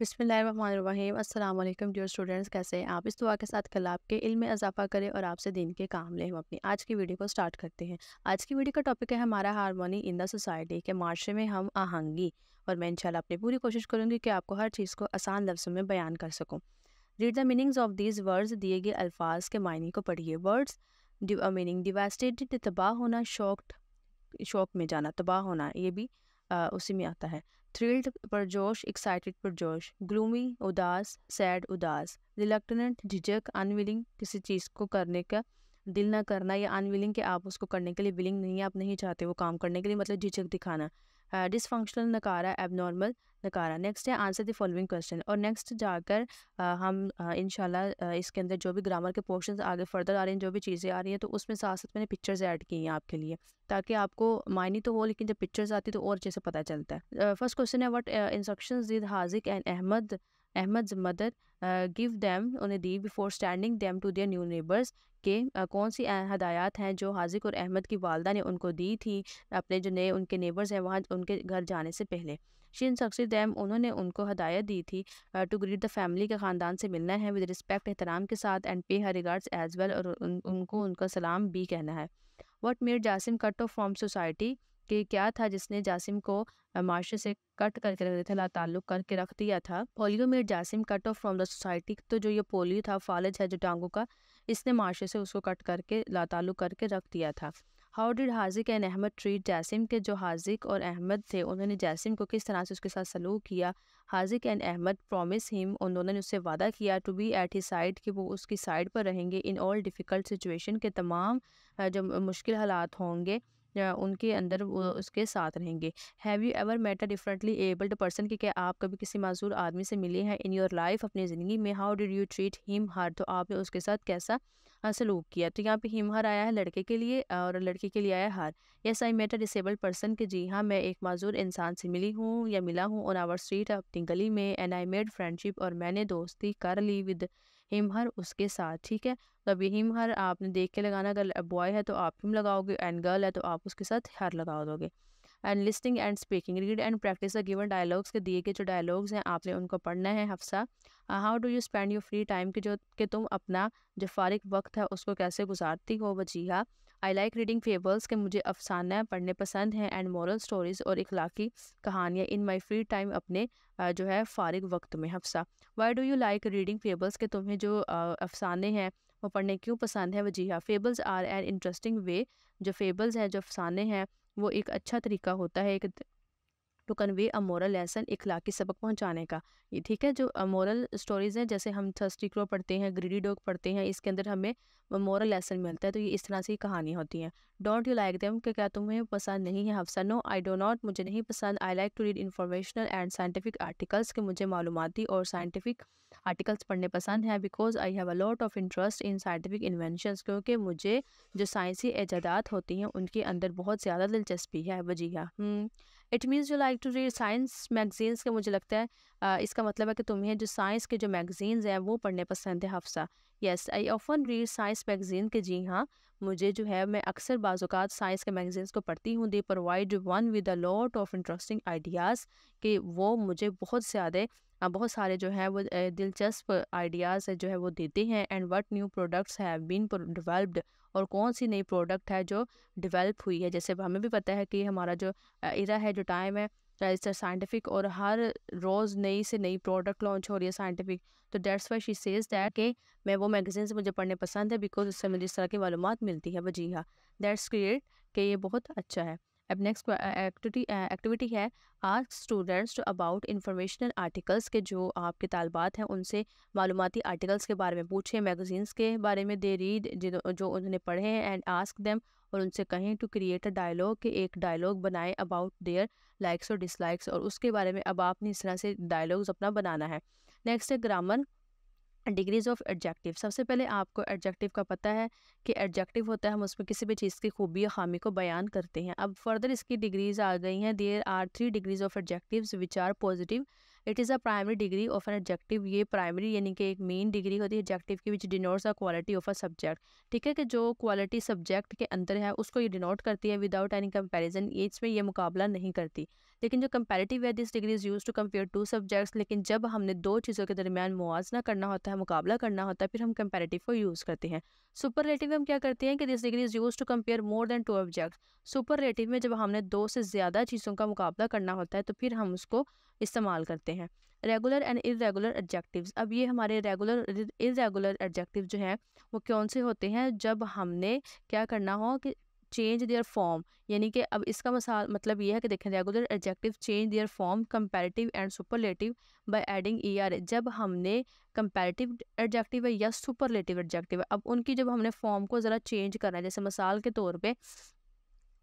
बिसमीम अल्लाम dear students कैसे हैं आप इस दुआ के साथ कल आपके इल्म में इजाफा करें और आपसे दिन के काम लें हम अपनी आज की वीडियो को स्टार्ट करते हैं आज की वीडियो का टॉपिक है हमारा हारमोनी इन द सोसाइटी के मार्शे में हम आहंगी और मैं इंशाल्लाह अपनी पूरी कोशिश करूँगी कि आपको हर चीज़ को आसान लफ्ज़ों में बयान कर सकूँ read the meanings of these words दिए गए अल्फाज के मायने को पढ़िए वर्ड्स मीनिंग डिवेस्टेड तबाह होना शौक शौक में जाना तबाह होना ये भी आ, उसी में आता है थ्रिल्ड परजोश एक्साइटेड परजोश ग्लूमी उदास सैड उदास रिलकटनेंट झिझक अनविलिंग किसी चीज़ को करने का दिल ना करना या अनविलिंग के आप उसको करने के लिए विलिंग नहीं है आप नहीं चाहते वो काम करने के लिए मतलब झिझक दिखाना डिसफंक्शनल नकारा एबनॉर्मल नकारा नेक्स्ट है आंसर द फॉलोइंग क्वेश्चन और नेक्स्ट जाकर हम इन इसके अंदर जो भी ग्रामर के पोर्शन आगे फर्दर आ रहे हैं जो भी चीज़ें आ रही हैं तो उसमें साथ साथ मैंने पिक्चर्स ऐड की हैं आपके लिए ताकि आपको मायने तो हो लेकिन जब पिक्चर्स आती तो और अच्छे से पता चलता है फर्स्ट क्वेश्चन है what instruction did Haziq and Ahmad Ahmad मदद गिव दैम उन्हें दी before standing them to their new neighbours के uh, कौन सी हदायत हैं जो हाजिक और अहमद की वालदा ने उनको दी थी अपने जो नए उनके नेबर्स हैं वहाँ उनके घर जाने से पहले शिन इंसक्सी दैम उन्होंने उनको हदायत दी थी टू ग्रीट द फैमिली के ख़ानदान से मिलना है विद रिस्पेक्ट एहतराम के साथ एंड पे हर रिगार्ड्स एज वेल और उन, उनको उनका सलाम भी कहना है what made Jasim cut off from society कि क्या था जिसने जासिम को माशरे से कट करके रख दिया था ला ताल्लुक करके रख दिया था पोलियो में Jasim cut off from the society तो जो ये पोलियो था फालज है जो टांगों का इसने माशरे से उसको कट करके ला ताल्लुक करके रख दिया था how did Haziq and Ahmad treat Jasim के जो हाजिक और अहमद थे उन्होंने जैसिम को किस तरह से उसके साथ सलूक किया Haziq and Ahmad promise him उन्होंने ने उससे वादा किया to be at his side कि वो उसकी साइड पर रहेंगे इन ऑल डिफ़िकल्ट सिचुएशन के तमाम जो मुश्किल हालात होंगे उनके अंदर उसके साथ रहेंगे have you ever met a differently abled person कि क्या आप कभी किसी माजूर आदमी से मिले हैं इन योर लाइफ अपनी ज़िंदगी में how did you treat him her तो आपने उसके साथ कैसा सलूक किया तो यहाँ पे हिम हर आया है लड़के के लिए और लड़की के लिए आया हार yes I met a disabled person कि जी हाँ मैं एक माजूर इंसान से मिली हूँ या मिला हूँ ऑन आवर स्ट्रीट अपनी गली में एंड आई मेड फ्रेंडशिप और मैंने दोस्ती कर ली विद हिमहर उसके साथ ठीक है तो अब हिमहर आपने देख के लगाना अगर बॉय है तो आप हिम लगाओगे एंड गर्ल है तो आप उसके साथ हर लगा दोगे and listening and speaking read and practice a given dialogues के दिए गए जो डायलॉग्स हैं आपने उनको पढ़ना है Hafsa how do you spend your free time के जो कि तुम अपना जो फारिग वक्त है उसको कैसे गुजारती हो Wajiha I like reading fables के मुझे अफसाना पढ़ने पसंद हैं एंड मॉरल स्टोरीज़ और इखलाकी कहानियाँ इन माई फ्री टाइम अपने जो है फारिग वक्त में Hafsa why do you like reading fables के तुम्हें जो अफसाने हैं वो पढ़ने क्यों पसंद है Wajiha fables are an interesting way जो फेबल्स हैं जो अफसाने हैं वो एक अच्छा तरीका होता है एक to convey a moral lesson इखलाकी सबक पहुंचाने का ये ठीक है जो मोरल स्टोरीज़ हैं जैसे हम थर्स्टी क्रो पढ़ते हैं ग्रीडी डॉग पढ़ते हैं इसके अंदर हमें मोरल लेसन मिलता है तो ये इस तरह से कहानी होती हैं डोंट यू लाइक देम कि क्या तुम्हें पसंद नहीं है Hafsa no I do not मुझे नहीं पसंद I like to read informational and scientific articles के मुझे मालूमती और साइंटिफिक आर्टिकल्स पढ़ने पसंद हैं because I have a lot of interest in scientific invention क्योंकि मुझे जो साइंसी ऐजादात होती हैं उनके अंदर बहुत ज़्यादा दिलचस्पी है Wajiha hmm. It means you like to read science magazines के मुझे लगता है इसका मतलब है कि तुम्हें जो साइंस के जो मैगजीन्स हैं वो पढ़ने पसंद है Hafsa yes I often read science magazine के जी हाँ मुझे जो है मैं अक्सर बाज़ात साइंस के मैगजीन्स को पढ़ती हूँ they provide one with a lot of interesting ideas कि वो मुझे बहुत ज़्यादा बहुत सारे जो है वो दिलचस्प आइडियाज़ जो है वो देते हैं and what new products have been developed और कौन सी नई प्रोडक्ट है जो डिवेल्प हुई है जैसे हमें भी पता है कि हमारा जो इरा है जो टाइम है रजिस्टर साइंटिफिक और हर रोज़ नई से नई प्रोडक्ट लॉन्च हो रही है साइंटिफिक तो that's why she says that कि मैं वो मैगज़ीन मुझे पढ़ने पसंद है बिकॉज उससे मुझे इस तरह की मालूम मिलती है वजीहा डेट्स क्रिएट कि ये बहुत अच्छा है अब नेक्स्ट एक्टिविटी एक्टिविटी है ask students to about informational articles के जो आपके तालबात हैं उनसे मालूमती आर्टिकल्स के बारे में पूछें मैगजीन्स के बारे में दे रीड जो उन्होंने पढ़े हैं एंड आस्क देम और उनसे कहें टू क्रिएट अ डायलॉग के एक डायलॉग बनाएं अबाउट देयर लाइक्स और डिसलाइक्स और उसके बारे में अब आपने इस तरह से डायलॉग्स अपना बनाना है नेक्स्ट है ग्रामर डिग्रीज ऑफ एडजेक्टिव सबसे पहले आपको एडजेक्टिव का पता है कि एडजेक्टिव होता है हम उसमें किसी भी चीज़ की खूबी या खामी को बयान करते हैं अब फर्दर इसकी डिग्रीज आ गई हैं there are three degrees of adjective which are positive it is a primary degree of an adjective ये प्राइमरी यानी कि एक मेन डिग्री होती है एडजेक्टिव की which denotes a quality of a subject ठीक है कि जो क्वालिटी सब्जेक्ट के अंदर है उसको ये डिनोट करती है विदाउट एनी कंपेरिजन इसमें यह मुकाबला नहीं करती लेकिन जो कंपेरेटिव है this degree is use to compare two subjects लेकिन जब हमने दो चीज़ों के दरमियान मुआजना करना होता है मुकाबला करना होता है फिर हम कंपेरेटिव को यूज़ करते हैं सुपर रेटिव हम क्या करते हैं कि this degree is use to compare more than two objects superlative में जब हमने दो से ज़्यादा चीज़ों का मुकाबला करना होता है तो फिर हम उसको इस्तेमाल करते हैं रेगुलर एंड इरेगुलर एडजेक्टिव अब ये हमारे रेगुलर इरेगुलर एडजेक्टिव जो हैं वो कौन से होते हैं जब हमने क्या करना हो कि चेंज देयर फॉर्म यानी कि अब इसका मतलब ये है कि देखें regular adjective change their form comparative and superlative by adding E R जब हमने कंपेरेटिव एडजेक्टिव है या सुपरलेटिव एडजेक्टिव है अब उनकी जब हमने फॉर्म को ज़रा चेंज करना है जैसे मिसाल के तौर पर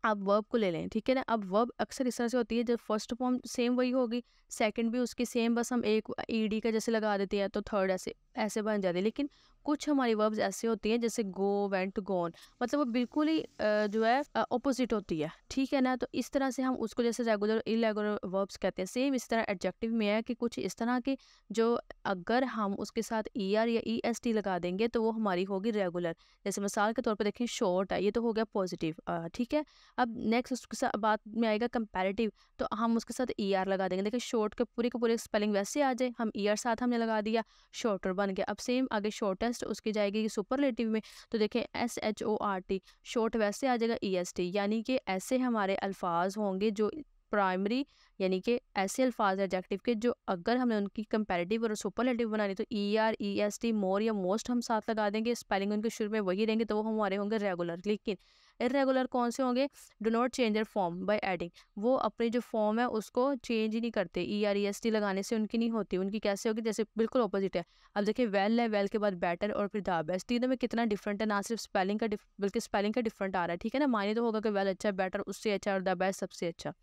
आप वर्ब को ले लें ठीक है ना अब वर्ब अक्सर इस तरह से होती है जब फर्स्ट फॉर्म सेम वही होगी सेकंड भी उसकी सेम बस हम एक ईडी का जैसे लगा देते हैं तो थर्ड ऐसे ऐसे बन जाते हैं लेकिन कुछ हमारी वर्ब्स ऐसे होती हैं जैसे गो वेंट गोन मतलब वो बिल्कुल ही जो है ऑपोजिट होती है ठीक है ना तो इस तरह से हम उसको जैसे रेगुलर इरेगुलर वर्ब्स कहते हैं सेम इस तरह एडजेक्टिव में है कि कुछ इस तरह के जो अगर हम उसके साथ ई er आर या ई एस टी लगा देंगे तो वो हमारी होगी रेगुलर जैसे मिसाल के तौर पर देखें शॉर्ट है ये तो हो गया पॉजिटिव ठीक है अब नेक्स्ट उसके साथ बात में आएगा कंपेरेटिव तो हम उसके साथ ई er आर लगा देंगे देखिए शॉर्ट के पूरे के पूरे स्पेलिंग वैसे आ जाए हम ई er आर साथ हमने लगा दिया शॉर्टर बन गया अब सेम आगे शॉर्टेस्ट उसकी जाएगी सुपरलेटिव में तो देखें S H O R T short वैसे आ जाएगा ई एस टी यानी कि ऐसे हमारे अल्फाज होंगे जो प्राइमरी यानी कि ऐसे अल्फाज एडजेक्टिव के जो अगर हमने उनकी कंपेरेटिव और सुपरलेटिव बनानी तो E R E S T more या मोस्ट हम साथ लगा देंगे स्पेलिंग उनके शुरू में वही रहेंगे तो वो हमारे होंगे रेगुलर लेकिन इरेगुलर कौन से होंगे do not change their form by adding वो अपनी जो फॉर्म है उसको चेंज ही नहीं करते E R E S T लगाने से उनकी नहीं होती उनकी कैसे होगी जैसे बिल्कुल अपोजिट है अब देखिए वेल है वेल के बाद बेटर और फिर द बेस्ट तीनों में कितना डिफरेंट है ना सिर्फ स्पेलिंग का बल्कि स्पेलिंग का डिफरेंट आ रहा है ठीक है ना मायने तो होगा कि वेल अच्छा बेटर उससे अच्छा और द बेस्ट सबसे अच्छा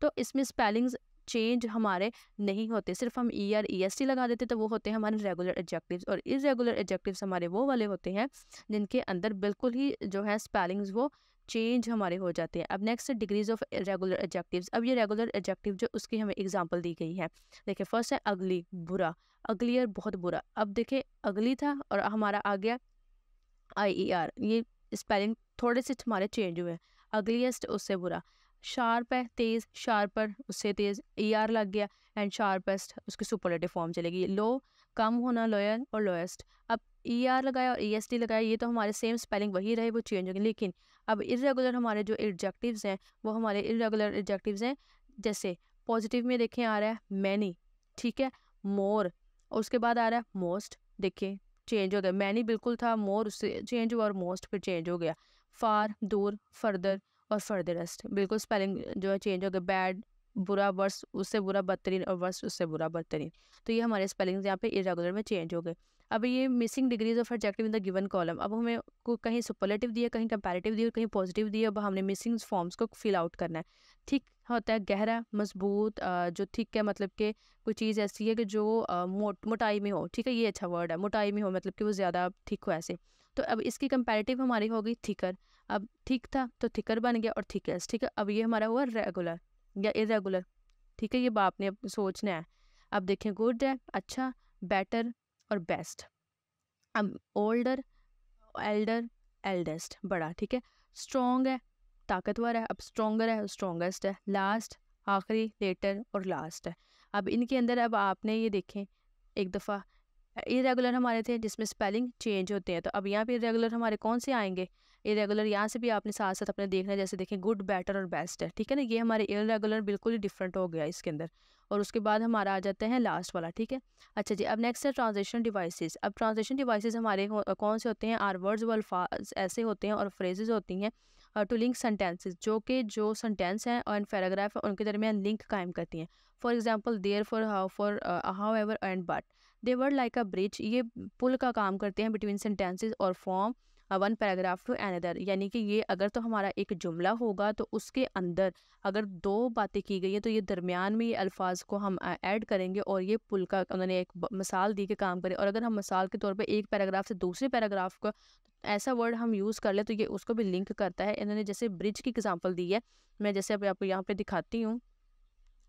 तो इसमें स्पेलिंग्स चेंज हमारे नहीं होते सिर्फ हम E R E S T लगा देते तो वो होते हैं हमारे रेगुलर एडजेक्टिव्स और रेगुलर एडजेक्टिव्स हमारे वो वाले होते हैं जिनके अंदर बिल्कुल ही जो है स्पेलिंग्स वो चेंज हमारे हो जाते हैं अब next degrees of regular adjectives अब ये रेगुलर एडजेक्टिव जो उसकी हमें एग्जांपल दी गई है देखिए फर्स्ट है अगली बुरा अगलियर बहुत बुरा अब देखिए अगली था और हमारा आ गया आई ई आर ये स्पेलिंग थोड़े से हमारे चेंज हुए अगलीस्ट उससे बुरा शार्प है तेज़ शार्पर उससे तेज़ ई आर लग गया एंड शार्पेस्ट उसकी सुपरलेटिव फॉर्म चलेगी लो कम होना लोयर और लोएस्ट अब ई आर लगाया और ई एस टी लगाया ये तो हमारे सेम स्पेलिंग वही रहे वो चेंज हो गए लेकिन अब इरेगुलर हमारे जो एडजेक्टिव्स हैं वो हमारे इरेगुलर एडजेक्टिव्स हैं जैसे पॉजिटिव में देखें आ रहा है मैनी ठीक है मोर और उसके बाद आ रहा है मोस्ट देखें चेंज हो गया मैनी बिल्कुल था मोर उससे चेंज हुआ और मोस्ट फिर चेंज हो गया फार दूर फर्दर और फर्दरेस्ट बिल्कुल स्पेलिंग जो है चेंज हो गया बैड बुरा वर्ष उससे बुरा बदतरीन और वर्ष उससे बुरा बदतरीन तो ये हमारे स्पेलिंग्स यहाँ पे इरेगुलर में चेंज हो गए अब ये missing degrees of adjective in the given column अब हमें को कहीं सुपरलेटिव दिया कहीं कंपेरेटिव दिया कहीं पॉजिटिव दिया अब हमने मिसिंग फॉर्म्स को फिल आउट करना है ठीक होता है गहरा मजबूत जो ठीक है मतलब कि कोई चीज़ ऐसी है कि जो मोट मोटाई में हो ठीक है ये अच्छा वर्ड है मोटाई में हो मतलब कि वो ज़्यादा ठीक हो ऐसे तो अब इसकी कंपेरेटिव हमारी होगी थिकर अब ठीक था तो थिकर बन गया और थिकेस्ट ठीक है अब ये हमारा हुआ रेगुलर या इरेगुलर ठीक है ये बाप ने अब सोचना है अब देखें गुड है अच्छा बेटर और बेस्ट अब ओल्डर एल्डर एल्डेस्ट बड़ा ठीक है स्ट्रॉन्ग है ताकतवर है अब स्ट्रोंगर है स्ट्रोंगेस्ट है लास्ट आखिरी लेटर और लास्ट है अब इनके अंदर अब आपने ये देखें एक दफ़ा इरेगुलर हमारे थे जिसमें स्पेलिंग चेंज होते हैं तो अब यहाँ पे इरेगुलर हमारे कौन से आएंगे इरेगुलर यहाँ से भी आपने साथ साथ अपने देखना है जैसे देखें गुड बेटर और बेस्ट है ठीक है ना ये हमारे इरेगुलर बिल्कुल ही डिफरेंट हो गया इसके अंदर और उसके बाद हमारा आ जाते हैं लास्ट वाला ठीक है अच्छा जी अब नेक्स्ट है ट्रांजेक्शन डिवाइसेस अब ट्रांजेक्शन डिवाइसेस हमारे कौन से होते हैं आर वर्ड्स व अल्फाज ऐसे होते हैं और फ्रेजेज होती हैं टू लिंक सेंटेंसेज जो कि जो सेंटेंस हैं और पैराग्राफ हैं उनके दरमियान लिंक कायम करती हैं for example therefore how for however and but they word like a bridge ये पुल का काम करते हैं बिटवीन सेंटेंसेज और form one paragraph to another यानी कि ये अगर तो हमारा एक जुमला होगा तो उसके अंदर अगर दो बातें की गई हैं तो ये दरमियान में ये अल्फाज को हम ऐड करेंगे और ये पुल का उन्होंने एक मिसाल दी के काम करें और अगर हम मिसाल के तौर पर एक पैराग्राफ से दूसरे पैराग्राफ को ऐसा वर्ड हम यूज़ कर ले तो ये उसको भी लिंक करता है इन्होंने जैसे ब्रिज की एग्जाम्पल दी है मैं जैसे अब आपको यहाँ पर दिखाती हूँ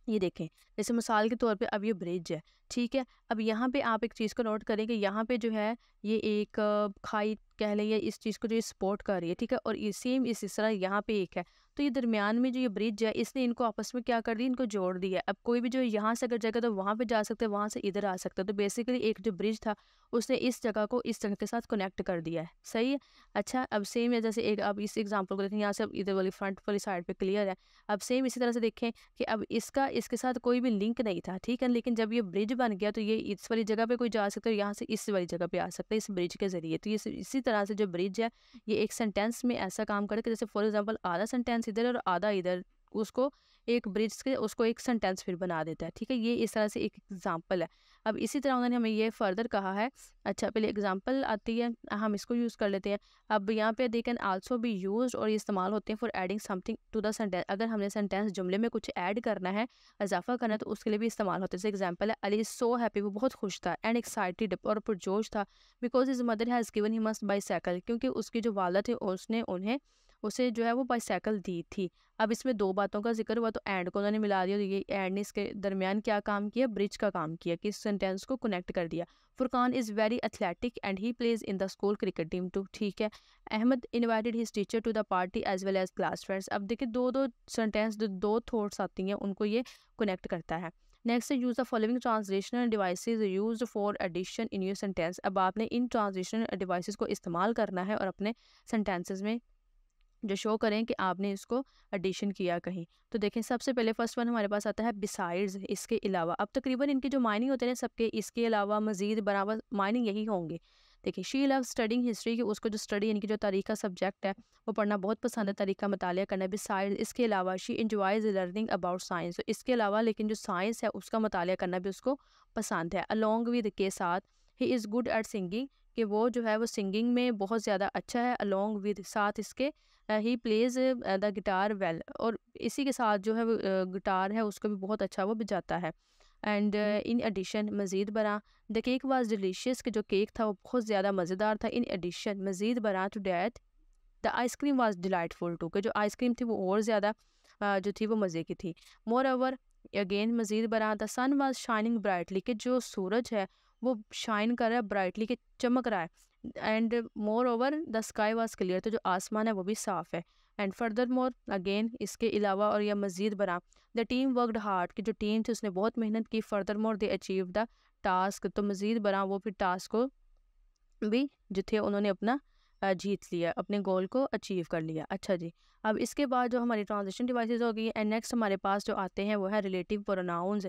ये देखें जैसे मिसाल के तौर पे अब ये ब्रिज है ठीक है अब यहाँ पे आप एक चीज़ को नोट करें कि यहाँ पे जो है ये एक खाई कह लें या इस चीज़ को जो सपोर्ट कर रही है ठीक है और ये सेम इस तरह यहाँ पे एक है तो ये दरमियान में जो ये ब्रिज है इसने इनको आपस में क्या कर दिया इनको जोड़ दिया अब कोई भी जो यहाँ से अगर जाएगा तो वहाँ पर जा सकते हैं वहाँ से इधर आ सकता है तो बेसिकली एक जो ब्रिज था उसने इस जगह को इस जगह के साथ कनेक्ट कर दिया है सही है अच्छा अब सेम है जैसे एक अब इस एग्जाम्पल को देखें यहाँ से अब इधर वाली फ्रंट वाली साइड पर क्लियर है अब सेम इसी तरह से देखें कि अब इसका इसके साथ कोई भी लिंक नहीं था ठीक है लेकिन जब ये ब्रिज बन गया तो ये इस वाली जगह पर कोई जा सकता है यहाँ से इस वाली जगह पर आ सकता है इस ब्रिज के ज़रिए तो ये इसी तरह से जो ब्रिज है ये एक सेंटेंस में ऐसा काम कि जैसे फॉर एग्जाम्पल आधा सेंटेंस सेंटेंस इधर और आधा इधर उसको एक ब्रिज के उसको एक सेंटेंस फिर बना देता है ठीक है ये इस तरह से एक एग्जाम्पल है अब इसी तरह उन्होंने हमें ये फर्दर कहा है अच्छा पहले एग्जाम्पल आती है हम इसको यूज़ कर लेते हैं अब यहाँ पे they can also be use और इस्तेमाल होते हैं for adding something to the sentence अगर हमने सेंटेंस जुमले में कुछ ऐड करना है इजाफा करना है तो उसके लिए भी इस्तेमाल होता है जैसे एग्जाम्पल है अली सो हैप्पी वो बहुत खुश था एंड एक्साइटेड और पुरजोश था because is mother has given he must bicycle क्योंकि उसकी जो वालद है उसने उन्हें उसे जो है वो बाईसाइकिल दी थी अब इसमें दो बातों का जिक्र हुआ तो एंड को उन्होंने मिला दिया ये एंड ने इसके दरमियान क्या काम किया ब्रिज का काम किया कि सेंटेंस को कनेक्ट कर दिया Furqan is very athletic and he plays in the school cricket team too ठीक है Ahmed invited his teacher to the party as well as class friends अब देखिए दो दो सेंटेंस जो दो थॉट्स आती हैं उनको ये कनेक्ट करता है next use the following translational device use for addition in your sentence अब आपने इन ट्रांसलेशनल डिवाइसेस को इस्तेमाल करना है और अपने सेंटेंसेज में जो शो करें कि आपने इसको एडिशन किया कहीं तो देखें सबसे पहले फर्स्ट वन हमारे पास आता है बिसाइड्स इसके अलावा अब तकरीबन इनके जो मायनिंग होते हैं सबके इसके अलावा मज़ीद बराबर मायनिंग यही होंगे देखिए शी लव स्टडिंग हिस्ट्री की उसको जो स्टडी इनकी जो तारीख का सब्जेक्ट है वो पढ़ना बहुत पसंद है तारीख का मताल करना बिसाइड इसके अलावा she enjoys learning about science तो इसके अलावा लेकिन जो साइंस है उसका मताल करना भी उसको पसंद है अलॉन्ग विद के साथ ही इज़ गुड एट सिंगिंग कि वो जो है वो सिंगिंग में बहुत ज़्यादा अच्छा है अलॉन्ग विद साथ इसके ही प्लेज़ द गिटार वेल और इसी के साथ जो है गिटार है उसको भी बहुत अच्छा वो बजाता है एंड इन एडिशन मज़ीद बरा द केक वाज डिलीशियस के जो केक था वो बहुत ज़्यादा मज़ेदार था इन एडिशन मज़ीद बरा to that the ice cream was delightful too के जो आइसक्रीम थी वो और ज़्यादा जो थी वो मज़े की थी मोर ओवर अगेन मज़ीद बरा the sun was shining brightly के जो सूरज है वो शाइन कर रहा है ब्राइटली के चमक रहा है and moreover the sky was clear तो जो आसमान है वो भी साफ है एंड फर्दर मोर अगेन इसके अलावा और यह मज़ीद बना द टीम वर्कड हार्ड की जो टीम थी उसने बहुत मेहनत की furthermore they achieve the task तो मज़ीद बना वो फिर टास्क को भी जो थे उन्होंने अपना जीत लिया अपने गोल को अचीव कर लिया अच्छा जी अब इसके बाद जो हमारी ट्रांजेक्शन डिवाइस हो गई एंड नेक्स्ट हमारे पास जो आते हैं वो है रिलेटिव प्रोनाउंस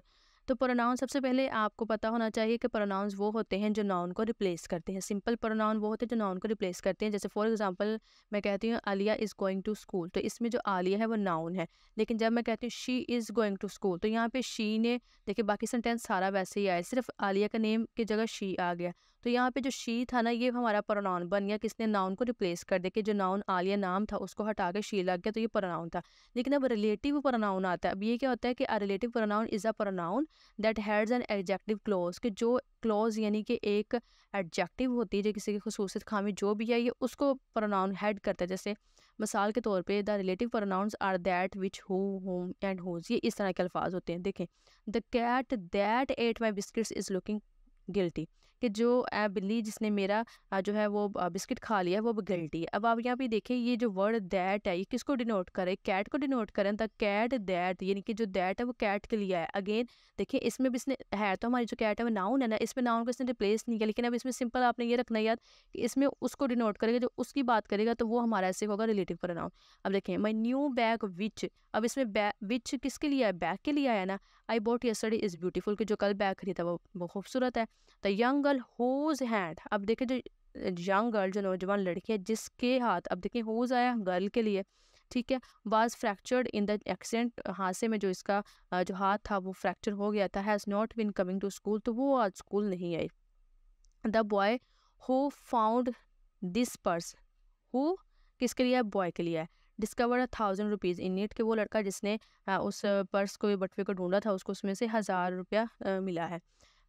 तो प्रोनाउन सबसे पहले आपको पता होना चाहिए कि प्रोनाउंस वो होते हैं जो नाउन को रिप्लेस करते हैं सिंपल प्रोनाउन वो होते हैं जो नाउन को रिप्लेस करते हैं जैसे फॉर एग्जांपल मैं कहती हूँ Alia is going to school तो इसमें जो आलिया है वो नाउन है लेकिन जब मैं कहती हूँ she is going to school तो यहाँ पर शी ने देखिए बाकी सेंटेंस सारा वैसे ही आया सिर्फ आलिया का नेम की जगह शी आ गया तो यहाँ पे जो शी था ना ये हमारा प्रोनाउन बन गया किसने नाउन को रिप्लेस कर दिया कि जो नाउन आलिया नाम था उसको हटा के शी लग गया तो ये प्रोनाउन था लेकिन अब रिलेटिव प्रोनाउन आता है अब ये क्या होता है कि a relative pronoun is a pronoun that heads an adjective clause कि जो क्लोज यानी कि एक एडजेक्टिव होती है जो किसी की खसूसियत खामी जो भी है ये उसको प्रोनाउन हैड करता है जैसे मिसाल के तौर पे the relative pronouns are that which who whom and whose ये इस तरह के अल्फाज होते हैं देखें the cat that ate my biscuits is looking guilty कि जो बिल्ली जिसने मेरा जो है वो बिस्किट खा लिया वो गिल्टी है अब आप यहाँ पे देखें ये जो वर्ड दैट है ये किसको डिनोट करे कैट को डिनोट करें तो कैट दैट यानी कि जो दैट है वो कैट के लिए है अगेन देखिए इसमें भी इसने है तो हमारी जो कैट है वो नाउन है ना इसमें नाउन को इसने रिप्लेस नहीं किया लेकिन अब इसमें सिंपल आपने ये रखना याद कि इसमें उसको डिनोट करेगा जो उसकी बात करेगा तो वो हमारा ऐसे होगा रिलेटिव प्रोनाउन अब देखें माई न्यू बैग विच अब इसमें विच किसके लिए है बैग के लिए आया ना आई बोट बॉट सड़ी इज़ ब्यूटीफुल कि जो कल बैग खरीदा वो वो खूबसूरत है the young girl whose hand अब देखें जो यंग गर्ल जो नौजवान लड़की है जिसके हाथ अब देखें होज आया गर्ल के लिए ठीक है was fractured in the accident हादसे में जो इसका जो हाथ था वो फ्रैक्चर हो गया था has not been coming to school तो वो आज स्कूल नहीं आई the boy who found this purse who किसके लिए है बॉय के लिए है discover a thousand rupees in neat के वो लड़का जिसने उस पर्स को बटवे को ढूंढा था उसको उसमें से हज़ार रुपया मिला है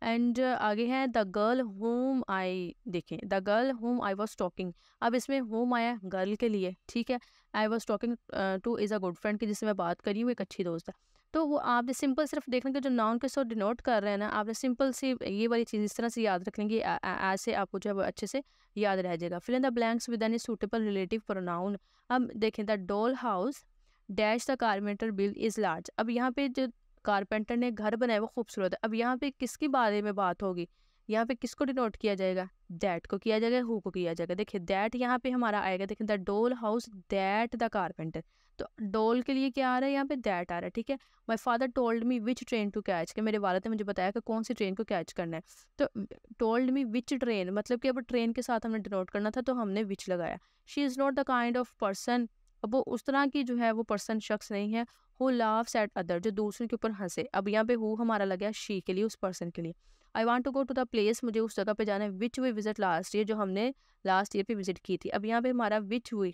एंड आगे है द गर्ल होम आई देखें the girl whom I was talking अब इसमें होम आया गर्ल के लिए ठीक है I was talking to is a good friend की जिससे मैं बात करी हूँ एक अच्छी दोस्त है तो वो आपने सिंपल सिर्फ देखने के जो नाउन के साथ डिनोट कर रहे हैं ना आपने सिंपल सी ये वाली चीज़ इस तरह से याद रख लेंगे ऐसे आपको जो है वो अच्छे से याद रह जाएगा fill in the blanks with any suitable relative pronoun अब देखें the doll house dash the carpenter built is large अब यहाँ पे जो कारपेंटर ने घर बनाया वो खूबसूरत है अब यहाँ पे किसके बारे में बात होगी यहाँ पे किसको डिनोट किया जाएगा दैट को किया जाएगा हु को किया जाएगा देखिए दैट यहाँ पे हमारा आएगा देखिए the doll house that the carpenter तो डोल के लिए क्या आ रहा है यहाँ पे दैट आ रहा है ठीक है my father told me which train to catch के मेरे वाले ने मुझे बताया कि कौन सी ट्रेन को कैच करना है तो टोल्ड मी विच ट्रेन मतलब कि अब ट्रेन के साथ हमने डिनोट करना था तो हमने विच लगाया she is not the kind of person अब वो उस तरह की जो है वो पर्सन शख्स नहीं है हु लाव्स एट अदर जो दूसरों के ऊपर हंसे अब यहाँ पे हु हमारा लगे शी के लिए उस पर्सन के लिए I want to go to the place मुझे उस जगह पे जाना है which we visit last year जो हमने लास्ट ईयर पे विजिट की थी अब यहाँ पे हमारा विच हुई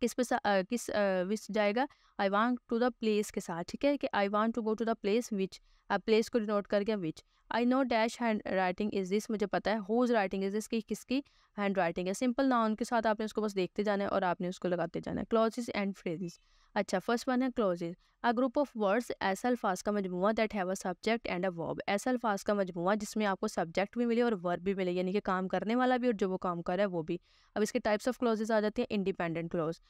किस पे आ, किस विच जाएगा I want to the place के साथ ठीक है कि I want to go to the place which आप प्लेस को डिनोट कर गया which I know dash handwriting is this मुझे पता है हुज राइटिंग इज दिस की किसकी हैंड राइटिंग है सिंपल नाउन के साथ आपने उसको बस देखते जाना है और आपने उसको लगाते जाना है क्लॉजेज एंड फ्रेजेज अच्छा फर्स्ट वन है clauses a group of words ऐसा अल्फाज का मजमू that have a subject and a verb ऐसा अल्फाज का मजमू जिसमें आपको सब्जेक्ट भी मिले और वर्ब भी मिले यानी कि काम करने वाला भी और जो वो काम कर रहा है वो भी अब इसके टाइप्स ऑफ क्लॉजेज आ जाते हैं independent clause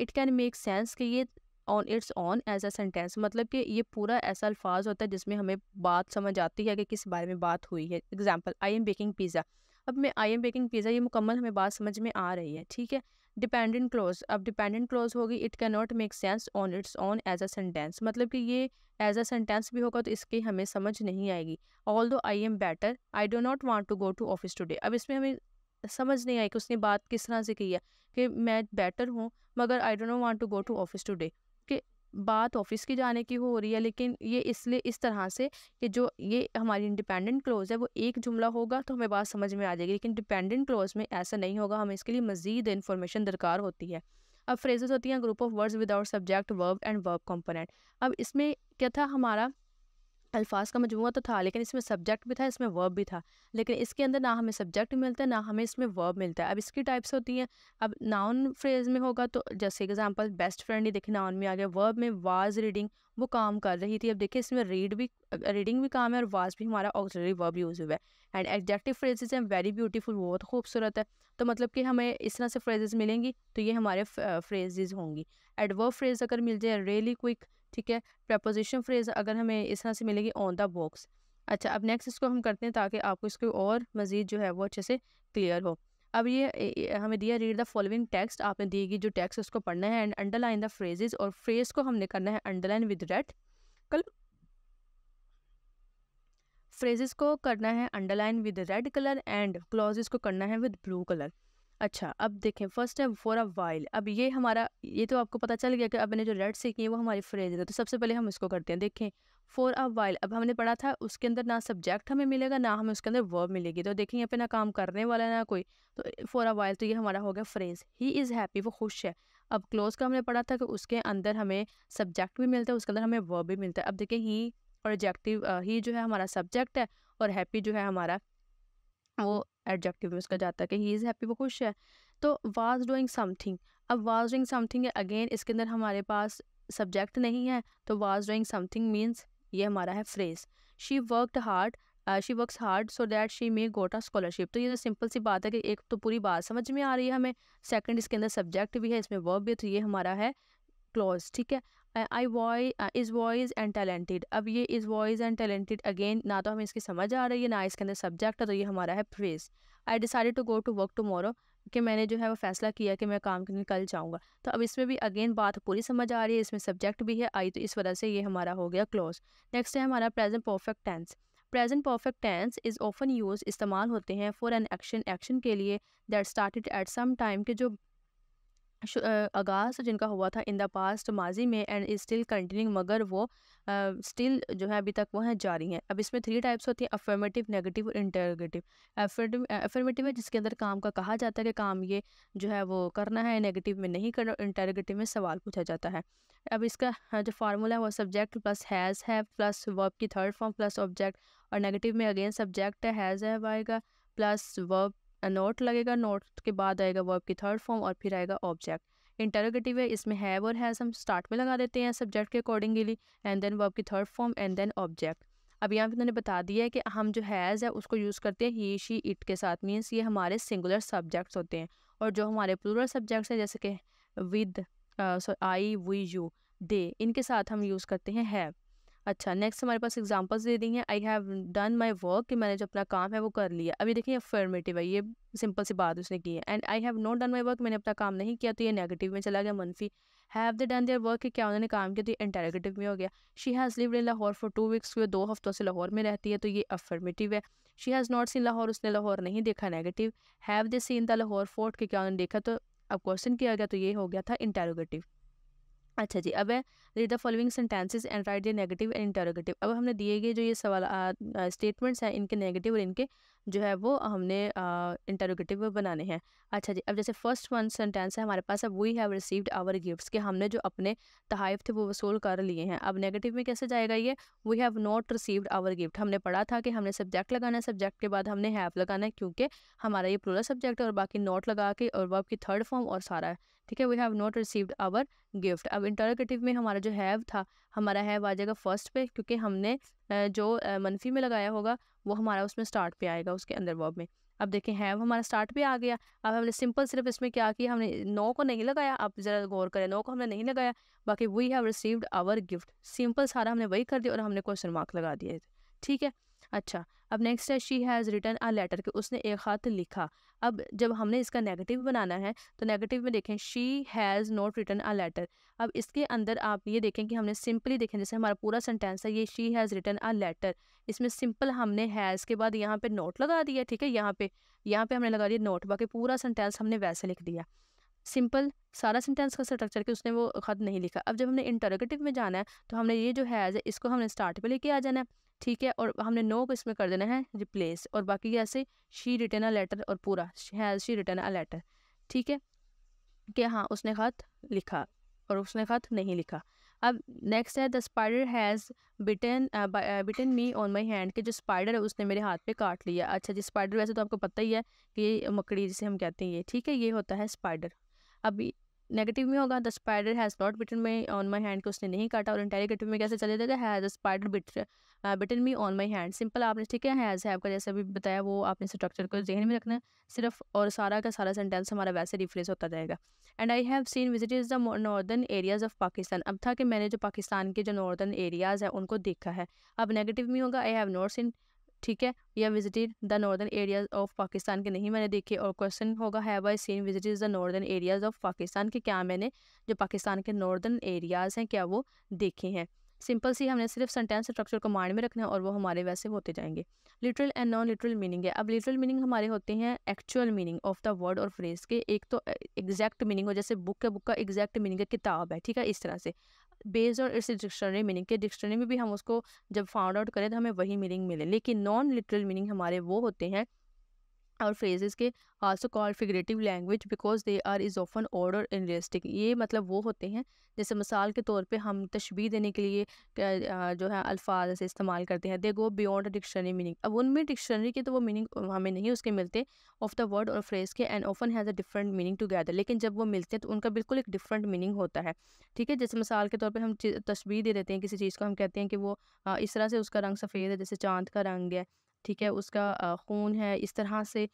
it can make sense कि ये on its own as a sentence मतलब कि ये पूरा ऐसा अल्फाज होता है जिसमें हमें बात समझ आती है कि किस बारे में बात हुई है example I am baking pizza अब मैं आई एम बेकिंग पिज़्ज़ा ये मुकम्मल हमें बात समझ में आ रही है ठीक है डिपेंडेंट क्लोज अब डिपेंडेंट क्लोज होगी it can not make sense on its own as a sentence मतलब कि ये एज अ सेंटेंस भी होगा तो इसकी हमें समझ नहीं आएगी although I am better I do not want to go to office today अब इसमें हमें समझ नहीं आई कि उसने बात किस तरह से की है कि मैं बेटर हूँ मगर I don't not want to go to office today बात ऑफिस की जाने की हो रही है लेकिन ये इसलिए इस तरह से कि जो ये हमारी इंडिपेंडेंट क्लोज़ है वो एक जुमला होगा तो हमें बात समझ में आ जाएगी लेकिन डिपेंडेंट क्लोज़ में ऐसा नहीं होगा हमें इसके लिए मज़ीद इन्फॉर्मेशन दरकार होती है अब फ्रेजेस होती हैं group of words without subject verb and verb component अब इसमें क्या था हमारा अल्फाज का मजमू तो था लेकिन इसमें सब्जेक्ट भी था इसमें वर्ब भी था लेकिन इसके अंदर ना हमें सब्जेक्ट मिलता है ना हमें इसमें वर्ब मिलता है अब इसकी टाइप्स होती हैं अब नाउन फ्रेज में होगा तो जैसे एग्जांपल बेस्ट फ्रेंड ही देखे नाउन में आ गया वर्ब में वाज रीडिंग वो काम कर रही थी अब देखिए इसमें रीड भी रीडिंग भी काम है और वाज भी हमारा ऑक्सरी वर्ब यूज़ हुआ है एंड एग्जैक्टिव फ्रेजेज हैं वेरी ब्यूटीफुल बहुत खूबसूरत है तो मतलब कि हमें इस तरह से फ्रेजेज मिलेंगी तो ये हमारे फ्रेजेज होंगी एडवर्ब फ्रेज अगर मिल जाए रियली क्विक ठीक है प्रपोजिशन फ्रेज अगर हमें इस तरह से मिलेगी ऑन द बॉक्स अच्छा अब नेक्स्ट इसको हम करते हैं ताकि आपको इसको और मज़ीद जो है वो अच्छे से क्लियर हो अब ये हमें दिया रीड द फॉलोइंग टेक्स्ट आपने दी गई जो टेक्स्ट उसको पढ़ना है एंड अंडरलाइन द फ्रेजेस और फ्रेज को हमने करना है underline with red colour phrases को करना है underline with red colour and clauses को करना है विद ब्लू कलर अच्छा अब देखें फर्स्ट है फॉर अ वाइल अब ये हमारा ये तो आपको पता चल गया कि अब मैंने जो रेड सीखी है वो हमारी फ्रेज है तो सबसे पहले हम इसको करते हैं देखें फॉर अ वाइल अब हमने पढ़ा था उसके अंदर ना सब्जेक्ट हमें मिलेगा ना हमें उसके अंदर वर्ब मिलेगी तो देखें यहाँ पे ना काम करने वाला है ना कोई तो फॉर अ वाइल तो ये हमारा हो गया फ्रेज ही इज़ हैप्पी वो खुश है अब क्लोज का हमने पढ़ा था कि उसके अंदर हमें सब्जेक्ट भी मिलता है उसके अंदर हमें वर्ब भी मिलता है अब देखें ही प्रोजेक्टिव ही जो है हमारा सब्जेक्ट है और हैप्पी जो है हमारा वो एडजेक्टिव में उसका जाता है कि ही इज़ हैप्पी वो खुश है तो वाज डूइंग समथिंग अब वाज डूइंग समथिंग अगेन इसके अंदर हमारे पास सब्जेक्ट नहीं है तो वाज डूइंग समथिंग मीन्स ये हमारा है phrase she worked hard she works hard so that she may got a scholarship तो ये जो सिंपल सी बात है कि एक तो पूरी बात समझ में आ रही है हमें सेकेंड इसके अंदर सब्जेक्ट भी है इसमें वर्क भी है तो ये हमारा है क्लॉज ठीक है I boy is wise and talented अब ये is wise and talented again ना तो हमें इसकी समझ आ रही है ना इसके अंदर सब्जेक्ट है तो ये हमारा है phrase I decided to go to work tomorrow कि मैंने जो है वो फैसला किया कि मैं काम करने कल जाऊँगा तो अब इसमें भी अगेन बात पूरी समझ आ रही है इसमें सब्जेक्ट भी है आई तो इस वजह से ये हमारा हो गया क्लोज नेक्स्ट है हमारा present perfect tense present perfect tense is often use इस्तेमाल होते हैं फॉर एन एक्शन एक्शन के लिए that started at some time के जो आगाज़ जिनका हुआ था इन द पास्ट माजी में एंड इज स्टिल कंटिन्यूंग मगर वो स्टिल uh, जो है अभी तक वो हैं जारी हैं अब इसमें थ्री टाइप्स होती हैं अफर्मेटिव नेगेटिव और इंटरगेटिव अफर्मेटिव है जिसके अंदर काम का कहा जाता है कि काम ये जो है वो करना है नेगेटिव में नहीं करना इंटरगेटिव में सवाल पूछा जाता है अब इसका हाँ, जो फार्मूला है वो सब्जेक्ट प्लस हैज़ है प्लस वर्ब की थर्ड फॉर्म प्लस ऑब्जेक्ट और नेगेटिव में अगेन सब्जेक्ट हैज़ है आएगा प्लस वर्ब नोट लगेगा नोट के बाद आएगा वर्ब की थर्ड फॉर्म और फिर आएगा ऑब्जेक्ट इंटरोगेटिव है इसमें हैव और हैज हम स्टार्ट में लगा देते हैं सब्जेक्ट के अकॉर्डिंगली एंड देन वर्ब की third form and then object अब यहाँ पर उन्होंने बता दिया है कि हम जो हैज़ है उसको यूज़ करते हैं ही शी इट के साथ मीन्स ये हमारे सिंगुलर सब्जेक्ट्स होते हैं और जो हमारे प्लूरल सब्जेक्ट्स हैं जैसे कि with I we you they इनके साथ हम यूज़ करते हैं हैव अच्छा नेक्स्ट हमारे पास एग्जांपल्स दे दी हैं I have done my work कि मैंने जो अपना काम है वो कर लिया अभी देखिए अफर्मेटिव है ये सिंपल सी बात उसने की है and I have not done my work मैंने अपना काम नहीं किया तो ये नेगेटिव में चला गया मनफी have they done their work क्या उन्होंने काम किया तो ये इंटेरोगेटिव में हो गया she has live in Lahore for two weeks वो दो हफ्तों से लाहौर में रहती है तो ये अफर्मेटिव है she has not seen Lahore उसने लाहौर नहीं देखा negative have they seen the Lahore fort के क्या उन्होंने देखा तो अब क्वेश्चन किया गया तो ये हो गया था इंटेरोगेटिव अच्छा जी अब read the following sentences and write the negative and interrogative अब हमने दिए गए जो ये सवाल स्टेटमेंट्स हैं इनके नेगेटिव और इनके जो है वो हमने इंटरोगेटिव बनाने हैं अच्छा जी अब जैसे फर्स्ट वन सेंटेंस है हमारे पास अब we have received our gifts कि हमने जो अपने तहाइफ थे वो वसूल कर लिए हैं अब नेगेटिव में कैसे जाएगा ये we have not received our gift हमने पढ़ा था कि हमने सब्जेक्ट लगाना है सब्जेक्ट के बाद हमने हैव लगाना है क्योंकि हमारा ये पूरा सब्जेक्ट है और बाकी नॉट लगा के और वह आपकी थर्ड फॉर्म और सारा है ठीक है we have not received our gift अब इंटरोगेटिव में हमारा जो हैव था हमारा है वो आ जाएगा फर्स्ट पे क्योंकि हमने जो मनफी में लगाया होगा वो हमारा उसमें स्टार्ट पे आएगा उसके अंदर वर्ब में अब देखें हैव हमारा स्टार्ट पे आ गया अब हमने सिंपल सिर्फ इसमें क्या किया हमने नो को नहीं लगाया आप ज़रा गौर करें नो को हमने नहीं लगाया बाकी we have received our gift simple सारा हमने वही कर दिया और हमने क्वेश्चन मार्क लगा दिए ठीक है अच्छा अब नेक्स्ट है she has return a letter कि उसने एक ख़त लिखा अब जब हमने इसका नेगेटिव बनाना है तो नेगेटिव में देखें she has not return a letter अब इसके अंदर आप ये देखें कि हमने सिंपली देखें जैसे हमारा पूरा सेंटेंस है ये she has return a letter इसमें सिंपल हमने हैज़ के बाद यहाँ पर नोट लगा दिया ठीक है यहाँ पे यहाँ पे हमने लगा दिया नोट बाकी पूरा सेंटेंस हमने वैसे लिख दिया सिंपल सारा सेंटेंस का स्ट्रक्चर कि उसने वो ख़त नहीं लिखा अब जब हमने इंटरोगेटिव में जाना है तो हमने ये जो हैज़ है इसको हमने स्टार्ट पे लेके आ जाना है ठीक है और हमने नो को इसमें कर देना है रिप्लेस और बाकी से शी रिटर्न अ लेटर और पूरा has she return a letter ठीक है कि हाँ उसने ख़त लिखा और उसने ख़त नहीं लिखा अब नेक्स्ट है the spider has bitten bitten me on my hand के जो स्पाइडर है उसने मेरे हाथ पे काट लिया अच्छा जी स्पाइडर वैसे तो आपको पता ही है कि ये मकड़ी जिसे हम कहते हैं ये ठीक है ये होता है स्पाइडर अब नेगेटिव में होगा the spider has not bitten me on my hand को उसने नहीं काटा और इंटेलिगेटिव में कैसे चले जाएगा has spider bit bitten me on my hand simple आपने ठीक है हैज़ हैव का जैसे अभी बताया वो आपने स्ट्रक्चर को जहन में रखना है सिर्फ और सारा का सारा सेंटेंस हमारा वैसे रिफ्लेस होता जाएगा and I have seen visited the northern areas of Pakistan अब था कि मैंने जो पाकिस्तान के जो नॉर्दर्न एरियाज़ हैं उनको देखा है अब नेगेटिव में होगा आई हैव नॉट सीन ठीक है या visited the northern areas of Pakistan के नहीं मैंने देखे और क्वेश्चन होगा have I seen visited the northern areas of Pakistan के क्या मैंने जो पाकिस्तान के नॉर्दर्न एरियाज हैं क्या वो देखे हैं सिंपल सी हमने सिर्फ सेंटेंस स्ट्रक्चर को माइंड में रखना है और वो हमारे वैसे होते जाएंगे literal and non literal meaning है अब लिटरल मीनिंग हमारे होते हैं actual meaning of the word और फ्रेज के एक तो एग्जैक्ट मीनिंग हो जैसे बुक है बुक का एग्जैक्ट मीनिंग है किताब है ठीक है इस तरह से based on its dictionary meaning के डिक्शनरी में भी हम उसको जब फाउंड आउट करें तो हमें वही मीनिंग मिले लेकिन नॉन लिटरल मीनिंग हमारे वो होते हैं और फ्रेजेस के also call figurative language because they are is often order realistic ये मतलब वो होते हैं जैसे मिसाल के तौर पे हम तशबी देने के लिए जो है अल्फाज से इस्तेमाल करते हैं they go beyond dictionary meaning अब उनमें डिक्शनरी के तो वो मीनिंग हमें नहीं उसके मिलते ऑफ द वर्ड और फ्रेज के and often has a different meaning together लेकिन जब वो मिलते हैं तो उनका बिल्कुल एक डिफरेंट मीनिंग होता है ठीक है जैसे मिसाल के तौर पर हम तस्वीर दे देते हैं किसी चीज़ को हम कहते हैं कि वो इस तरह से उसका रंग सफ़ेद है जैसे चांद का रंग है ठीक है उसका खून है इस तरह से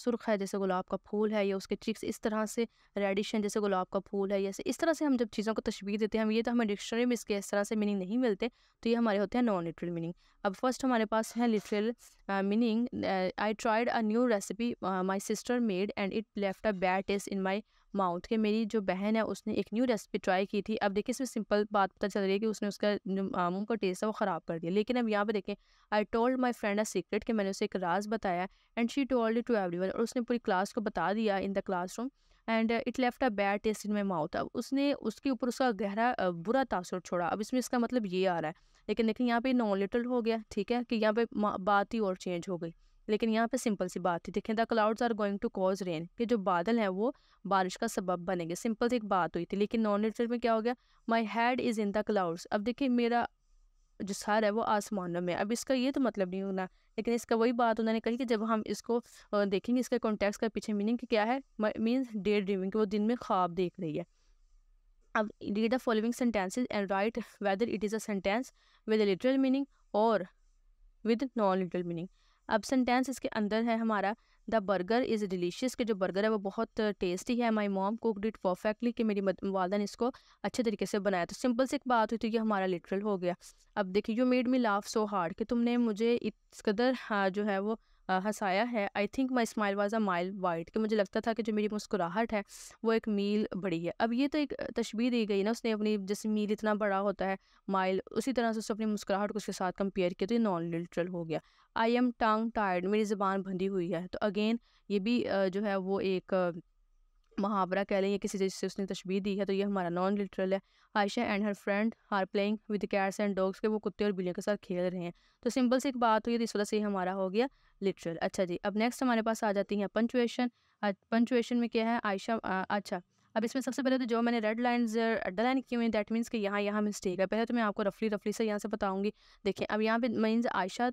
सुर्ख है जैसे गुलाब का फूल है या उसके चिक्स इस तरह से रेडिश हैं जैसे गुलाब का फूल है या इस तरह से हम जब चीज़ों को तशबीर देते हैं हम ये तो हमें डिक्शनरी में इसके इस तरह से मीनिंग नहीं मिलते तो ये हमारे होते हैं नॉन लिटरल मीनिंग अब फर्स्ट हमारे पास है literal meaning I tried a new recipe my sister made and it left a bad taste in my mouth के मेरी जो बहन है उसने एक न्यू रेसिपी ट्राई की थी अब देखिए इसमें सिंपल बात पता चल रही है कि उसने उसका मुँह का टेस्ट है वो ख़राब कर दिया लेकिन अब यहाँ पर देखें I told my friend a secret कि मैंने उसे एक राज बताया and she told to every और उसने पूरी क्लास को बता दिया in the classroom and it left a bad taste in my mouth अब उसने उसके ऊपर उसका गहरा बुरा तासर छोड़ा अब इसमें इसका मतलब ये आ रहा है लेकिन देखिए यहाँ पे नॉन लिटल हो गया ठीक है कि यहाँ पे बात ही और चेंज हो गई लेकिन यहाँ पे सिंपल सी बात थी देखें the clouds are going to cause rain कि जो बादल हैं वो बारिश का सबब बनेंगे सिंपल सी एक बात हुई थी लेकिन नॉन लिटरल में क्या हो गया my head is in the clouds अब देखिए मेरा जो सर है वो आसमानों में अब इसका ये तो मतलब नहीं होना लेकिन इसका वही बात उन्होंने कही कि जब हम इसको देखेंगे इसका कॉन्टेक्स का पीछे मीनिंग क्या है मीन्स डे ड्रीमिंग वो दिन में ख्वाब देख रही है अब read the following sentences and write whether it is a sentence with literal meaning or with non literal meaning अब सेंटेंस इसके अंदर है हमारा द बर्गर इज़ डिलीशियस के जो बर्गर है वो बहुत टेस्टी है my mom cooked it perfectly कि मेरी वालदा ने इसको अच्छे तरीके से बनाया तो सिंपल से एक बात हुई थी तो कि हमारा लिटरल हो गया अब देखिए you made me laugh so hard कि तुमने मुझे इस कदर हाँ जो है वो हंसाया है I think my smile was a mile wide कि मुझे लगता था कि जो मेरी मुस्कुराहट है वो एक मील बड़ी है अब ये तो एक तस्वीर दी गई ना उसने अपनी जैसे मील इतना बड़ा होता है माइल उसी तरह से उसने अपनी मुस्कुराहट को उसके साथ कंपेयर किया तो ये नॉन लिटरल हो गया आई एम टांग टायर्ड मेरी ज़बान बंधी हुई है तो अगेन ये भी जो है वो एक मुहावरा कह लें या किसी चीज़ से उसने तशबी दी है तो ये हमारा नॉन लिटरल है Ayesha and her friend are playing with cats and dogs के वो कुत्ते और बिल्लियों के साथ खेल रहे हैं तो सिंपल सी एक बात हुई तो इस वजह से हमारा हो गया लिटरल अच्छा जी अब नेक्स्ट हमारे पास आ जाती है पंचुएशन पंचुएशन में क्या है आयशा अच्छा अब इसमें सबसे पहले तो जो मैंने रेड लाइन अंडरलाइन की हुई दैट मीन्स कि यहाँ यहाँ मिस्टेक है पहले तो मैं आपको रफली रफली से यहाँ से बताऊँगी देखिए अब यहाँ पे मीन्स आयशा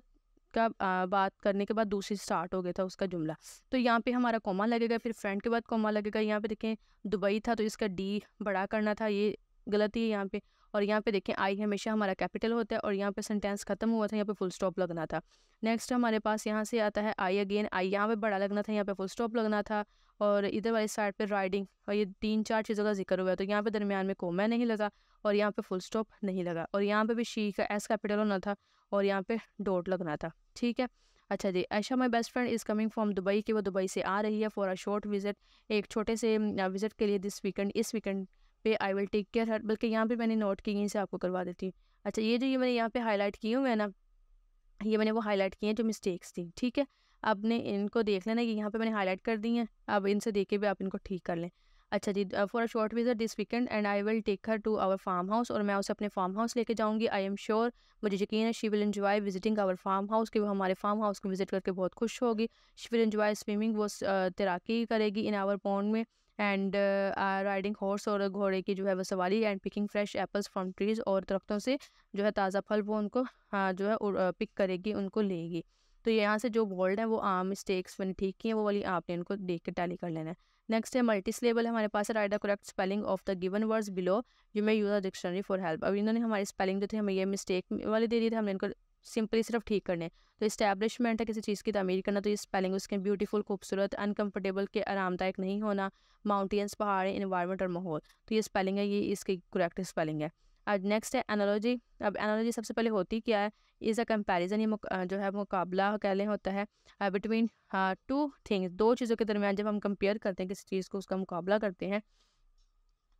का आ, बात करने के बाद दूसरी स्टार्ट हो गया था उसका जुमला तो यहाँ पे हमारा कॉमा लगेगा फिर फ्रेंड के बाद कॉमा लगेगा यहाँ पे देखें दुबई था तो इसका डी बड़ा करना था ये गलती है यहाँ पे और यहाँ पे देखें आई हमेशा हमारा कैपिटल होता है और यहाँ पे सेंटेंस खत्म हुआ था यहाँ पे फुल स्टॉप लगना था नेक्स्ट हमारे पास यहाँ से आता है आई अगेन आई यहाँ पे बड़ा लगना था यहाँ पे फुल स्टॉप लगना था और इधर वाली साइड पे राइडिंग और ये तीन चार चीज़ों का जिक्र हुआ है तो यहाँ पे दरमियान में कोमा नहीं लगा और यहाँ पे फुल स्टॉप नहीं लगा और यहाँ पे भी शी का एस कैपिटल होना था और यहाँ पे डॉट लगना था ठीक है अच्छा जी Ayesha my best friend is coming from Dubai की वो दुबई से आ रही है फॉर अ शॉर्ट विजिट एक छोटे से विजिट के लिए दिस वीकेंड इस वीकेंड पे I will take care her बल्कि यहाँ पर मैंने नोट की इसे आपको करवा देती हूँ अच्छा ये जो ये मैंने यहाँ पर हाईलाइट किए हुए हैं ना ये मैंने वो हाईलाइट किए हैं जो मिस्टेक्स थी ठीक है आपने इनको देख लेना कि यहाँ पे मैंने हाईलाइट कर दी हैं अब इनसे देख के भी आप इनको ठीक कर लें अच्छा जी for a short visit this weekend and I will take her to our farm house और मैं उसे अपने फार्म हाउस लेके जाऊंगी आई एम श्योर मुझे यकीन है she will enjoy visiting our farm house कि वो हमारे फार्म हाउस को विजिट करके बहुत खुश होगी शी विल इन्जॉय स्विमिंग वो uh, तैराकी करेगी इन आवर पॉन्ड में एंड राइडिंग हॉर्स और घोड़े की जो है वो सवारी and picking fresh apples from trees और दरख्तों से जो है ताज़ा फल वो उनको uh, जो है uh, पिक करेगी उनको लेगी तो यहाँ से जो वर्ल्ड है वो आम मिस्टेक्स मैंने ठीक किए हैं वो वाली आपने उनको देख के टैली कर लेना है नेक्स्ट है मल्टी सिलेबल हमारे पास है write the correct spelling of the given words below you may use a dictionary for help अब इन्होंने हमारी स्पेलिंग जो थी हमें ये मिस्टेक वाले दे दी थी हमने इनको सिंपली सिर्फ ठीक करने तो इस्टेब्लिशमेंट है किसी चीज़ की तमीर करना तो ये स्पेलिंग उसके ब्यूटीफुल खूबसूरत अनकम्फर्टेबल के आरामदायक नहीं होना माउंटेन्स पहाड़ें इन्वायरमेंट और माहौल तो ये स्पेलिंग है ये इसकी करेक्ट स्पेलिंग है अब नेक्स्ट है एनालॉजी अब एनालॉजी सबसे पहले होती क्या है इज़ अ कंपैरिजन ये जो है मुकाबला कह लें होता है बिटवीन टू थिंग्स दो चीज़ों के दरमियान जब हम कंपेयर करते हैं किसी चीज़ को उसका मुकाबला करते हैं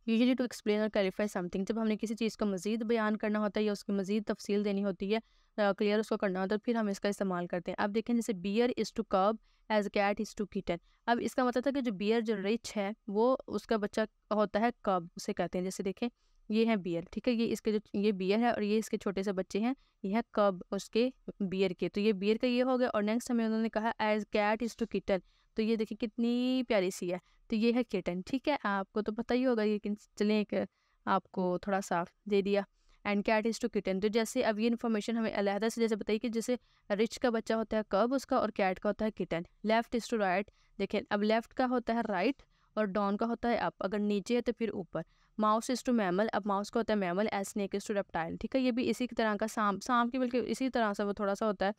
usually to explain or clarify something जब हमने किसी चीज़ को मजीद बयान करना होता है या उसकी मजीद तफसील देनी होती है क्लियर uh, उसको करना होता है फिर हम इसका इस्तेमाल करते हैं अब देखें जैसे bear is to cub as cat is to kitten अब इसका मतलब था कि जो बियर जो रिच है वो उसका बच्चा होता है कब उसे कहते हैं जैसे देखें ये है बियर ठीक है ये इसके जो ये बियर है और ये इसके छोटे से बच्चे हैं ये है कब उसके बियर के तो ये बियर का ये हो गया और नेक्स्ट हमें उन्होंने कहा as cat is to kitten तो ये देखिए कितनी प्यारी सी है तो ये है किटन ठीक है आपको तो पता ही होगा लेकिन चलें एक आपको थोड़ा सा दे दिया and cat is to kitten तो जैसे अब ये इन्फॉर्मेशन हमें अलहदा से जैसे बताइए कि जैसे रिच का बच्चा होता है कब उसका और कैट का होता है kitten left is to right देखें अब लेफ़्ट का होता है राइट और डाउन का होता है अप अगर नीचे है तो फिर ऊपर माउस इज़ टू मैमल अब माउस का होता है mammal as snake is to reptile ठीक है ये भी इसी तरह का सांप सांप की बल्कि इसी तरह से वो थोड़ा सा होता है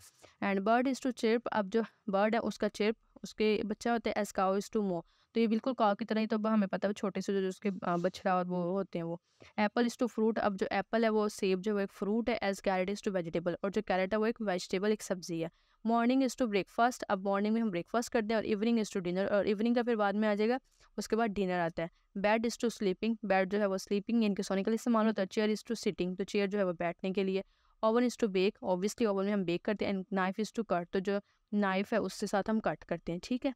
and bird is to chirp अब जो बर्ड है उसका चिप उसके बच्चा होता है एज काओ इज़ टू मो तो ये बिल्कुल काव की तरह ही तो हमें पता है छोटे से जो उसके बछड़ा और वो होते हैं वो एप्पल इज़ टू फ्रूट अब जो एप्पल है वो सेब जो है एक फ्रूट है as carrot is to vegetable और जो कैरेट है वो एक वेजिटेबल एक सब्जी है मॉर्निंग इज़ टू ब्रेकफास्ट अब मॉर्निंग में हम ब्रेकफास्ट करते हैं और इवनिंग इज़ टू डिनर और इवनिंग का फिर बाद में आ जाएगा उसके बाद डिनर आता है bed is to sleeping bed जो है वो स्लीपिंग इनके सोने के लिए इस्तेमाल होता है चेयर इज़ टू सिटिंग तो चेयर जो है वो बैठने के लिए oven is to bake obviously oven में हम बेक करते हैं and knife is to cut तो जो नाइफ है उसके साथ हम कट करते हैं ठीक है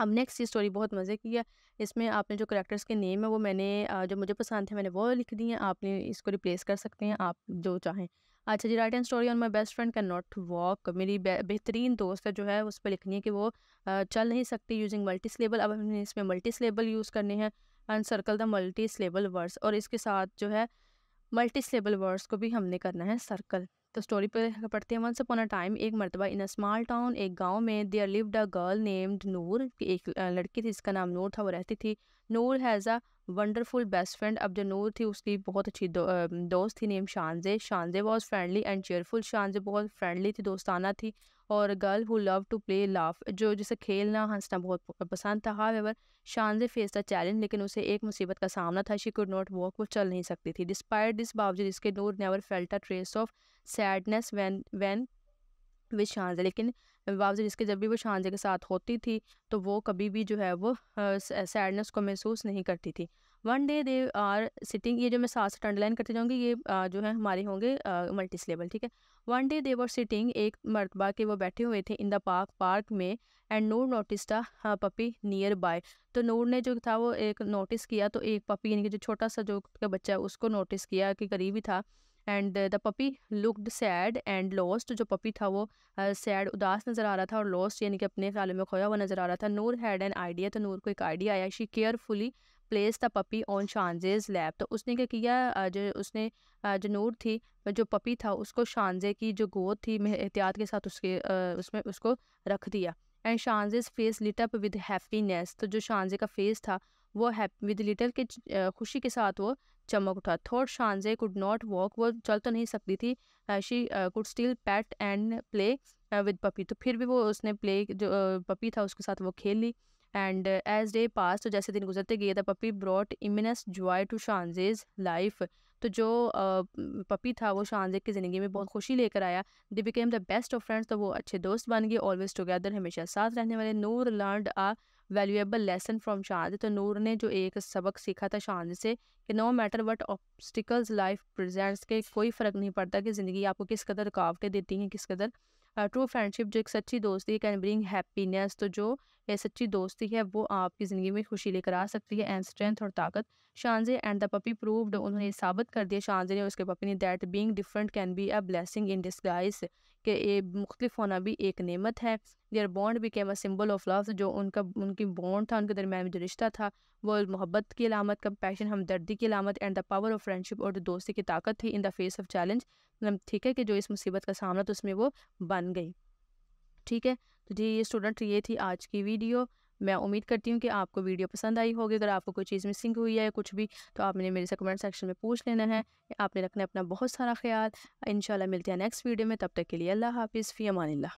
अब नेक्स्ट ये स्टोरी बहुत मज़े की है इसमें आपने जो करेक्टर्स के नेम है वो मैंने जो मुझे पसंद थे मैंने वो लिख दी हैं आपने इसको रिप्लेस कर सकते हैं आप जो चाहें अच्छा जी write and story on my best friend can not walk मेरी बेहतरीन दोस्त है जो है उस पर लिखनी है कि वो चल नहीं सकती यूजिंग मल्टी स्लेबल अब हमने इसमें मल्टी स्लेबल यूज़ करने हैं and circle the multi syllable words और इसके साथ जो है मल्टी स्लेबल वर्ड्स को भी हमने करना है सर्कल तो स्टोरी पर पढ़ते हैं वंस अपॉन अ टाइम एक मरतबा इन अ स्मॉल टाउन एक गांव में there lived a girl named Noor एक लड़की थी जिसका नाम नूर था वो रहती थी Noor has a wonderful best friend अब जो नूर थी उसकी बहुत अच्छी दो, दोस्त थी name Shanzay Shanzay was friendly and cheerful Shanzay बहुत फ्रेंडली थी दोस्ताना थी और girl who love to play laugh जो जिसे खेलना हंसना बहुत पसंद था हाव एवर शानजे फेस था चैलेंज लेकिन उसे एक मुसीबत का सामना था शी कुड नॉट वॉक वो चल नहीं सकती थी डिस्पायर दिस बावजूद इसके Noor never felt a trace of sadness when when with Shanzay लेकिन बाप से जिसके जब भी वो शांति के साथ होती थी तो वो कभी भी जो है वो सैडनेस को महसूस नहीं करती थी one day they are sitting ये जो मैं साथ साथ अंडरलाइन करते जाऊँगी ये आ, जो है हमारे होंगे मल्टी सिलेबल ठीक है one day they were sitting एक मरतबा के वो बैठे हुए थे इन द पार्क पार्क में एंड Noor notice a puppy nearby तो नूर ने जो था वो एक नोटिस किया तो एक पपी यानी कि जो छोटा सा जो का बच्चा है उसको नोटिस किया कि करीबी था and the puppy looked sad and lost जो पपी था वो सैड uh, उदास नज़र आ रहा था और लॉस्ट यानी कि अपने ख्याल में खोया हुआ नज़र आ रहा था नूर हैड एन आइडिया तो नूर को एक आइडिया आया she carefully place the puppy on Shanzay's lap तो उसने क्या किया जो उसने जो नूर थी जो पपी था उसको शानजे की जो गोद थी एहतियात के साथ उसके उसमें उसको रख दिया and Shanzay's face lit up with happiness तो जो शानजे का फेस था वो हैप्पी विद लिटल के खुशी के साथ वो चमक उठा thought Shanzay could not walk वो चल तो नहीं सकती थी she could still pat and play with puppy तो फिर भी वो उसने प्ले जो पपी था उसके साथ वो खेल ली एंड एज डे पास तो जैसे दिन गुजरते गए the puppy brought immense joy to Shanzay's life तो जो पपी था वो शानजे की ज़िंदगी में बहुत खुशी लेकर आया they became the best of friends तो वो अच्छे दोस्त बन गए ऑलवेज टुगेदर हमेशा साथ रहने वाले Noor learn a valuable lesson from शांत तो नूर ने जो एक सबक सीखा था शांत से कि no matter what obstacles life presents के कोई फ़र्क नहीं पड़ता कि ज़िंदगी आपको किस कदर रुकावटें देती हैं किस कदर ट्रू फ्रेंडशिप जो एक सच्ची दोस्ती कैन ब्रिंग हैप्पीनेस तो जो ये सच्ची दोस्ती है वो आपकी ज़िंदगी में खुशी लेकर आ सकती है एंड स्ट्रेंथ और ताकत शानजे एंड द पपी प्रूव्ड उन्होंने साबित कर दिया शानजे ने उसके पपी ने that being different can be a blessing in disguise के ये मुख्तलिफ होना भी एक नेमत है देयर बॉन्ड भी came a symbol of love जो उनका उनकी बॉन्ड था उनके दरमियान जो रिश्ता था वो मोहब्बत की अलामत कम्पैशन हमदर्दी की अलामत and the power of friendship और दोस्ती की ताकत थी in the face of challenge मतलब ठीक है कि जो इस मुसीबत का सामना तो उसमें वो बन गई ठीक है तो जी ये स्टूडेंट ये थी आज की वीडियो मैं उम्मीद करती हूँ कि आपको वीडियो पसंद आई होगी अगर आपको कोई चीज़ मिसिंग हुई है या कुछ भी तो आपने मेरे से कमेंट सेक्शन में पूछ लेना है आपने रखना अपना बहुत सारा ख्याल इन मिलते हैं नेक्स्ट वीडियो में तब तक के लिए अल्लाह हाफिज़ फ़ी अमान